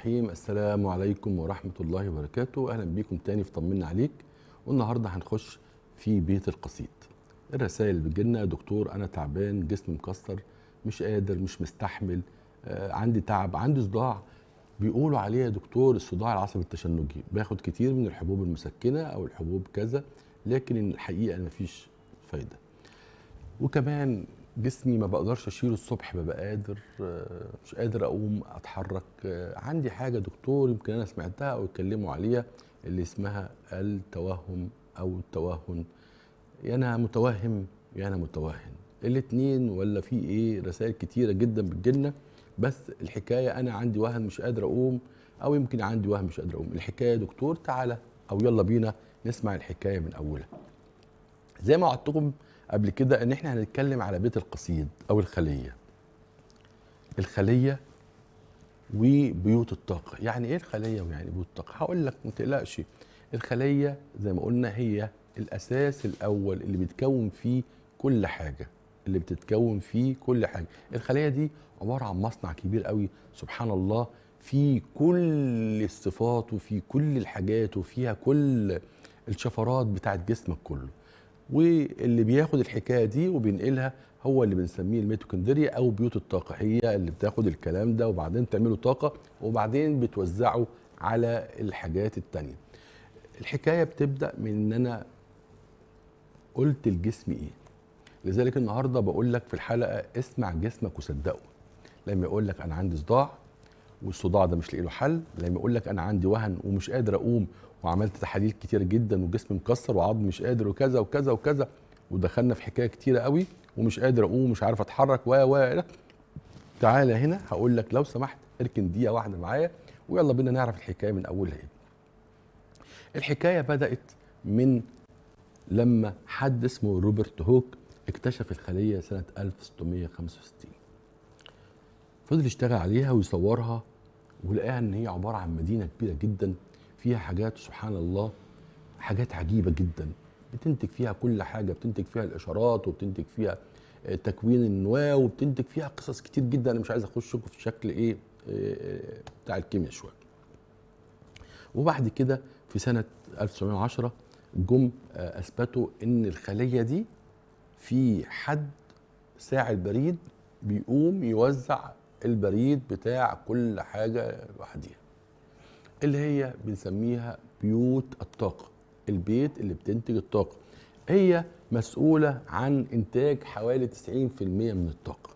الرحيم السلام عليكم ورحمة الله وبركاته أهلا بيكم تاني في طمنا عليك والنهاردة هنخش في بيت القصيد الرسائل اللي بتجيلنا دكتور أنا تعبان جسمي مكسر مش قادر مش مستحمل آه، عندي تعب عندي صداع بيقولوا عليه يا دكتور الصداع العصبي التشنجي باخد كتير من الحبوب المسكنة أو الحبوب كذا لكن الحقيقة مفيش فايدة وكمان جسمي ما بقدرش اشيله الصبح ببقى قادر آه، مش قادر اقوم اتحرك آه، عندي حاجه دكتور يمكن انا سمعتها او اتكلموا عليها اللي اسمها التوهم او التوهن يا انا متوهم يا انا متوهن الاثنين ولا في ايه رسائل كتيره جدا بتجيلنا بس الحكايه انا عندي وهم مش قادر اقوم او يمكن عندي وهم مش قادر اقوم الحكايه يا دكتور تعالى او يلا بينا نسمع الحكايه من اولها زي ما وعدتكم قبل كده ان احنا هنتكلم على بيت القصيد او الخليه الخليه وبيوت الطاقه يعني ايه الخليه ويعني بيوت الطاقه هقول لك ما تقلقش الخليه زي ما قلنا هي الاساس الاول اللي بيتكون فيه كل حاجه اللي بتتكون فيه كل حاجه الخليه دي عباره عن مصنع كبير قوي سبحان الله فيه كل الصفات وفيه كل الحاجات وفيها كل الشفرات بتاعت جسمك كله واللي بياخد الحكايه دي وبينقلها هو اللي بنسميه الميتوكندريا او بيوت الطاقه هي اللي بتاخد الكلام ده وبعدين تعمله طاقه وبعدين بتوزعه على الحاجات التانيه الحكايه بتبدا من ان انا قلت لجسمي ايه لذلك النهارده بقول لك في الحلقه اسمع جسمك وصدقه لما يقول لك انا عندي صداع والصداع ده مش لاقي له حل لما يقول لك انا عندي وهن ومش قادر اقوم وعملت تحاليل كتير جدا وجسمي مكسر وعظم مش قادر وكذا وكذا وكذا ودخلنا في حكايه كتيره قوي ومش قادر اقوم ومش عارف اتحرك و و تعالى هنا هقول لك لو سمحت اركن دقيقه واحده معايا ويلا بينا نعرف الحكايه من اولها ايه. الحكايه بدات من لما حد اسمه روبرت هوك اكتشف الخليه سنه 1665. فضل يشتغل عليها ويصورها ولقاها ان هي عباره عن مدينه كبيره جدا فيها حاجات سبحان الله حاجات عجيبه جدا بتنتج فيها كل حاجه بتنتج فيها الاشارات وبتنتج فيها آه، تكوين النواه وبتنتج فيها قصص كتير جدا انا مش عايز اخش في شكل ايه آه، آه، بتاع الكيمياء شويه وبعد كده في سنه 1910 جم اثبتوا ان الخليه دي في حد ساعة البريد بيقوم يوزع البريد بتاع كل حاجه لوحديها اللي هي بنسميها بيوت الطاقه البيت اللي بتنتج الطاقه هي مسؤوله عن انتاج حوالي 90% من الطاقه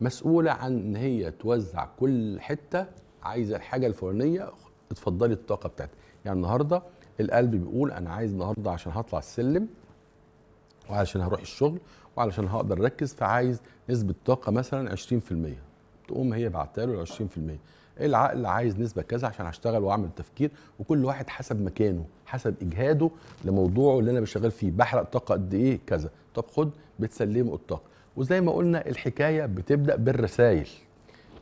مسؤوله عن ان هي توزع كل حته عايزه الحاجه الفلانيه اتفضلي الطاقه بتاعتها يعني النهارده القلب بيقول انا عايز النهارده عشان هطلع السلم وعلشان هروح الشغل وعلشان هقدر اركز فعايز نسبه طاقه مثلا 20% تقوم هي بعتها له 20% إيه العقل عايز نسبه كذا عشان هشتغل واعمل تفكير وكل واحد حسب مكانه حسب اجهاده لموضوعه اللي انا بشتغل فيه بحرق طاقه قد ايه كذا طب خد بتسلمه الطاقه وزي ما قلنا الحكايه بتبدا بالرسائل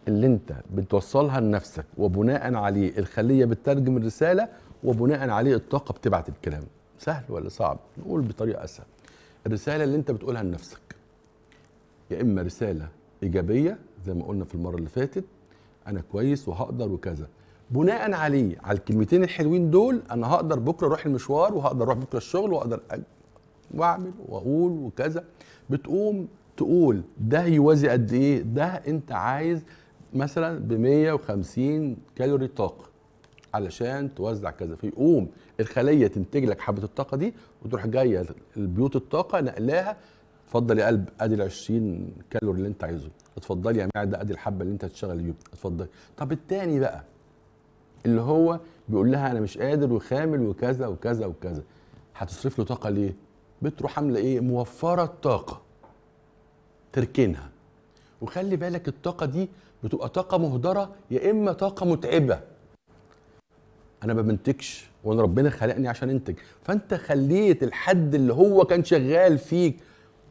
اللي انت بتوصلها لنفسك وبناء عليه الخليه بتترجم الرساله وبناء عليه الطاقه بتبعت الكلام سهل ولا صعب نقول بطريقه اسهل الرساله اللي انت بتقولها لنفسك يا اما رساله ايجابيه زي ما قلنا في المره اللي فاتت انا كويس وهقدر وكذا بناء عليه على الكلمتين الحلوين دول انا هقدر بكره اروح المشوار وهقدر اروح بكره الشغل واقدر واعمل واقول وكذا بتقوم تقول ده يوازي قد ايه ده انت عايز مثلا ب 150 كالوري طاقه علشان توزع كذا فيقوم الخليه تنتج لك حبه الطاقه دي وتروح جايه البيوت الطاقه نقلاها اتفضل يا قلب ادي ال 20 كالوري اللي انت عايزه اتفضل يا معده ادي الحبه اللي انت هتشتغل بيها اتفضل طب التاني بقى اللي هو بيقول لها انا مش قادر وخامل وكذا وكذا وكذا هتصرف له طاقه ليه بتروح عامله ايه موفره الطاقه تركنها وخلي بالك الطاقه دي بتبقى طاقه مهدره يا اما طاقه متعبه انا ما بنتجش وانا ربنا خلقني عشان انتج فانت خليت الحد اللي هو كان شغال فيك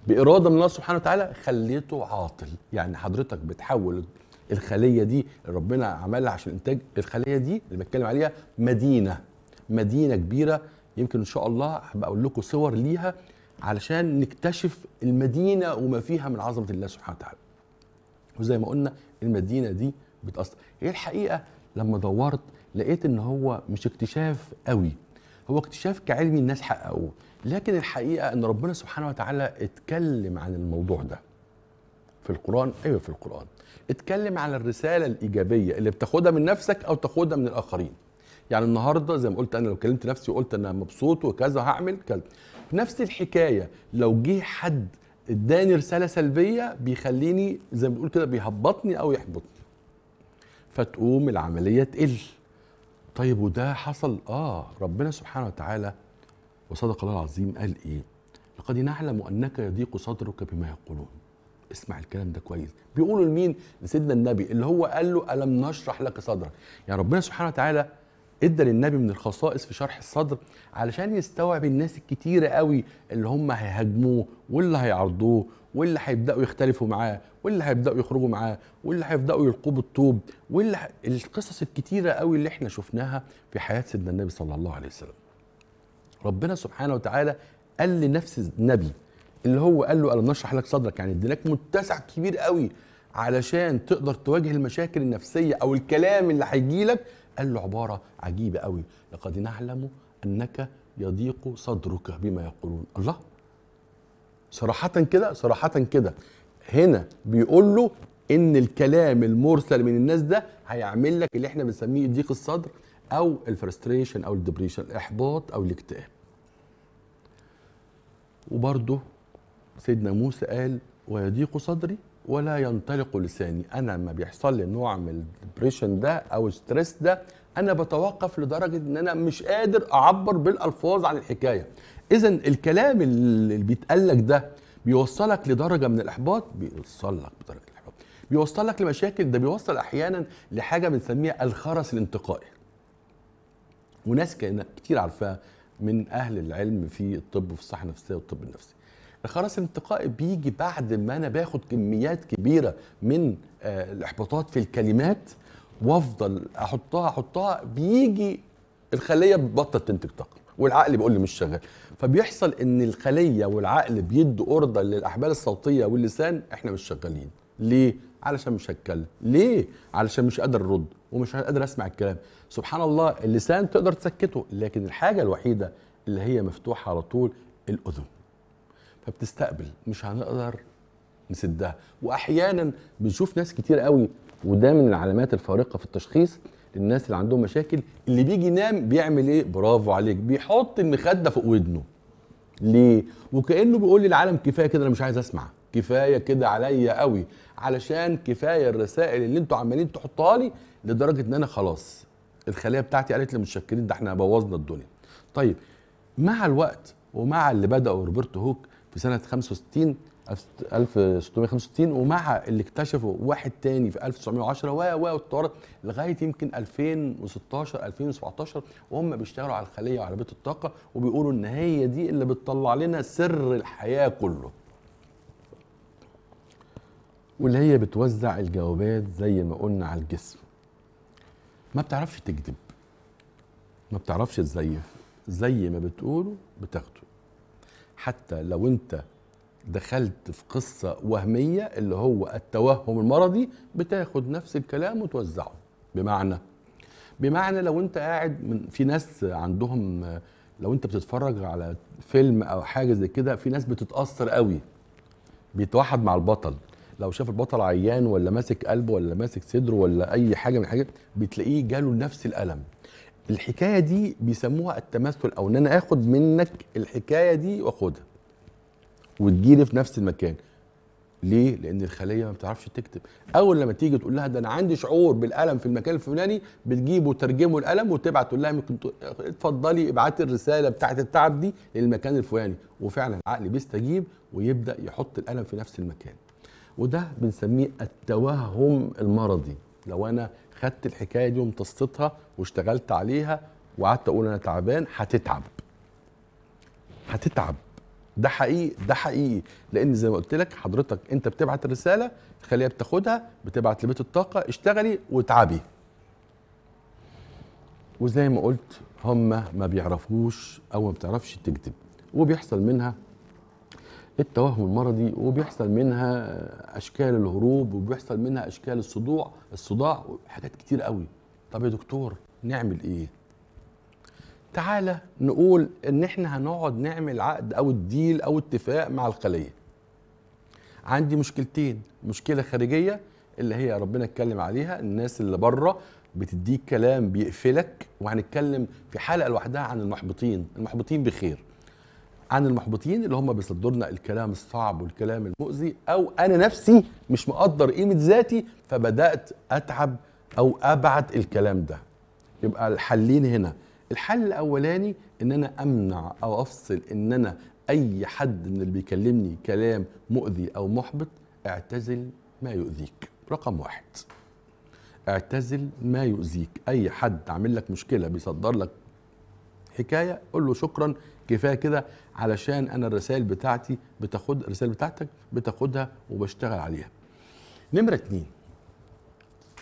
باراده من الله سبحانه وتعالى خليته عاطل يعني حضرتك بتحول الخليه دي ربنا عملها عشان انتاج الخليه دي اللي بتكلم عليها مدينه مدينه كبيره يمكن ان شاء الله هبقى اقول لكم صور ليها علشان نكتشف المدينه وما فيها من عظمه الله سبحانه وتعالى وزي ما قلنا المدينه دي بتاثر هي الحقيقه لما دورت لقيت ان هو مش اكتشاف قوي هو اكتشاف كعلمي الناس حققوه لكن الحقيقه ان ربنا سبحانه وتعالى اتكلم عن الموضوع ده في القران ايوه في القران اتكلم عن الرساله الايجابيه اللي بتاخدها من نفسك او تاخدها من الاخرين يعني النهارده زي ما قلت انا لو كلمت نفسي وقلت انا مبسوط وكذا هعمل كذا نفس الحكايه لو جه حد اداني رساله سلبيه بيخليني زي ما بنقول كده بيهبطني او يحبطني فتقوم العمليه تقل طيب وده حصل اه ربنا سبحانه وتعالى وصدق الله العظيم قال ايه لقد نعلم انك يضيق صدرك بما يقولون اسمع الكلام ده كويس بيقولوا لمين لسيدنا النبي اللي هو قال له الم نشرح لك صدرك يعني ربنا سبحانه وتعالى ادى للنبي من الخصائص في شرح الصدر علشان يستوعب الناس الكتيره قوي اللي هم هيهاجموه واللي هيعرضوه واللي هيبداوا يختلفوا معاه واللي هيبداوا يخرجوا معاه واللي هيبداوا يلقوا بالطوب واللي القصص الكتيره قوي اللي احنا شفناها في حياه سيدنا النبي صلى الله عليه وسلم ربنا سبحانه وتعالى قال لنفس النبي اللي هو قال له الم نشرح لك صدرك يعني اديناك متسع كبير قوي علشان تقدر تواجه المشاكل النفسيه او الكلام اللي هيجي لك قال له عبارة عجيبة قوي لقد نعلم أنك يضيق صدرك بما يقولون الله صراحة كده صراحة كده هنا بيقول له ان الكلام المرسل من الناس ده هيعمل لك اللي احنا بنسميه ضيق الصدر او الفرستريشن او الدبريشن الاحباط او الاكتئاب وبرضه سيدنا موسى قال ويضيق صدري ولا ينطلق لساني انا لما بيحصل لي نوع من الدبريشن ده او ستريس ده انا بتوقف لدرجه ان انا مش قادر اعبر بالالفاظ عن الحكايه اذا الكلام اللي بيتقالك ده بيوصلك لدرجه من الاحباط بيوصلك بدرجه الاحباط بيوصلك لمشاكل ده بيوصل احيانا لحاجه بنسميها الخرس الانتقائي وناس كتير عارفاها من اهل العلم في الطب وفي الصحه النفسيه والطب النفسي الخرس الانتقائي بيجي بعد ما انا باخد كميات كبيره من آه، الاحباطات في الكلمات وافضل احطها احطها بيجي الخليه بتبطل تنتج طاقه والعقل بيقول لي مش شغال فبيحصل ان الخليه والعقل بيدوا اوردر للاحبال الصوتيه واللسان احنا مش شغالين ليه علشان مش هتكلم ليه علشان مش قادر ارد ومش قادر اسمع الكلام سبحان الله اللسان تقدر تسكته لكن الحاجه الوحيده اللي هي مفتوحه على طول الاذن فبتستقبل مش هنقدر نسدها واحيانا بنشوف ناس كتير قوي وده من العلامات الفارقه في التشخيص للناس اللي عندهم مشاكل اللي بيجي ينام بيعمل ايه برافو عليك بيحط المخده فوق ودنه ليه وكانه بيقول للعالم كفايه كده انا مش عايز اسمع كفايه كده عليا قوي علشان كفايه الرسائل اللي انتوا عمالين تحطها لي لدرجه ان انا خلاص الخليه بتاعتي قالت لي متشكرين ده احنا بوظنا الدنيا طيب مع الوقت ومع اللي بداوا روبرت هوك في سنه 65 1665 ومع اللي اكتشفه واحد تاني في 1910 و و اتطورت لغايه يمكن 2016 2017 وهم بيشتغلوا على الخليه وعلى بيت الطاقه وبيقولوا ان هي دي اللي بتطلع لنا سر الحياه كله. واللي هي بتوزع الجوابات زي ما قلنا على الجسم. ما بتعرفش تكذب. ما بتعرفش تزيف زي ما بتقوله بتاخده. حتى لو انت دخلت في قصة وهمية اللي هو التوهم المرضي بتاخد نفس الكلام وتوزعه بمعنى بمعنى لو انت قاعد من في ناس عندهم لو انت بتتفرج على فيلم او حاجة زي كده في ناس بتتأثر قوي بيتوحد مع البطل لو شاف البطل عيان ولا ماسك قلبه ولا ماسك صدره ولا اي حاجه من الحاجات بتلاقيه جاله نفس الالم الحكايه دي بيسموها التمثل او ان انا اخد منك الحكايه دي واخدها وتجيلي في نفس المكان ليه؟ لأن الخلية ما بتعرفش تكتب، أول لما تيجي تقول لها ده أنا عندي شعور بالألم في المكان الفلاني بتجيبه وترجمه الألم وتبعت تقول لها ممكن اتفضلي ابعتي الرسالة بتاعة التعب دي للمكان الفلاني، وفعلا العقل بيستجيب ويبدأ يحط الألم في نفس المكان. وده بنسميه التوهم المرضي، لو أنا خدت الحكايه دي وامتصتها واشتغلت عليها وقعدت اقول انا تعبان هتتعب هتتعب ده حقيقي ده حقيقي لان زي ما قلت لك حضرتك انت بتبعت الرساله الخليه بتاخدها بتبعت لبيت الطاقه اشتغلي واتعبي وزي ما قلت هم ما بيعرفوش او ما بتعرفش تكذب وبيحصل منها التوهم المرضي وبيحصل منها اشكال الهروب وبيحصل منها اشكال الصدوع الصداع حاجات كتير قوي طب يا دكتور نعمل ايه تعالى نقول ان احنا هنقعد نعمل عقد او الديل او اتفاق مع الخليه عندي مشكلتين مشكله خارجيه اللي هي ربنا اتكلم عليها الناس اللي بره بتديك كلام بيقفلك وهنتكلم في حلقه لوحدها عن المحبطين المحبطين بخير عن المحبطين اللي هم بيصدرنا لنا الكلام الصعب والكلام المؤذي او انا نفسي مش مقدر قيمه ذاتي فبدات اتعب او ابعد الكلام ده يبقى الحلين هنا الحل الاولاني ان انا امنع او افصل ان انا اي حد من اللي بيكلمني كلام مؤذي او محبط اعتزل ما يؤذيك رقم واحد اعتزل ما يؤذيك اي حد عامل لك مشكله بيصدر لك حكايه قول له شكرا كفايه كده علشان انا الرسائل بتاعتي بتاخد الرسائل بتاعتك بتاخدها وبشتغل عليها نمره اتنين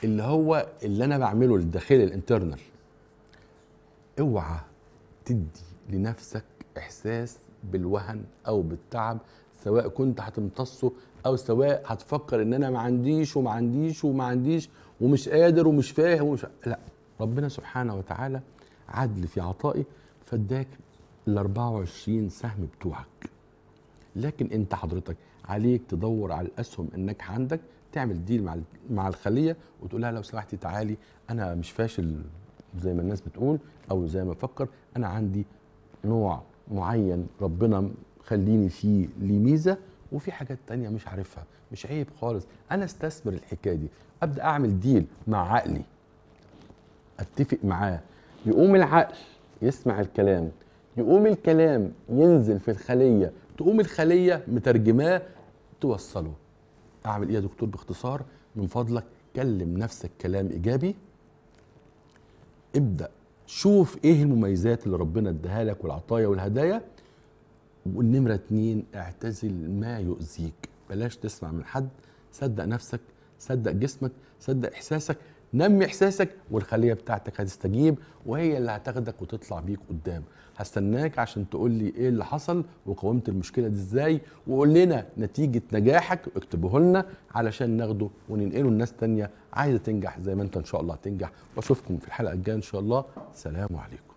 اللي هو اللي انا بعمله الداخلي الانترنال اوعى تدي لنفسك احساس بالوهن او بالتعب سواء كنت هتمتصه او سواء هتفكر ان انا ما عنديش وما عنديش وما عنديش ومش قادر ومش فاهم ومش لا ربنا سبحانه وتعالى عدل في عطائي فاداك ال 24 سهم بتوعك لكن انت حضرتك عليك تدور على الاسهم الناجحه عندك تعمل ديل مع مع الخليه وتقول لها لو سمحتي تعالي انا مش فاشل زي ما الناس بتقول او زي ما بفكر انا عندي نوع معين ربنا خليني فيه لميزه ميزه وفي حاجات تانية مش عارفها مش عيب خالص انا استثمر الحكايه دي ابدا اعمل ديل مع عقلي اتفق معاه يقوم العقل يسمع الكلام يقوم الكلام ينزل في الخليه تقوم الخليه مترجماه توصله اعمل ايه يا دكتور باختصار من فضلك كلم نفسك كلام ايجابي ابدا شوف ايه المميزات اللي ربنا اداها لك والعطايا والهدايا والنمره اتنين اعتزل ما يؤذيك بلاش تسمع من حد صدق نفسك صدق جسمك صدق احساسك نمي احساسك والخليه بتاعتك هتستجيب وهي اللي هتاخدك وتطلع بيك قدام هستناك عشان تقول لي ايه اللي حصل وقاومت المشكله دي ازاي وقول لنا نتيجه نجاحك اكتبه لنا علشان ناخده وننقله لناس تانية عايزه تنجح زي ما انت ان شاء الله هتنجح واشوفكم في الحلقه الجايه ان شاء الله سلام عليكم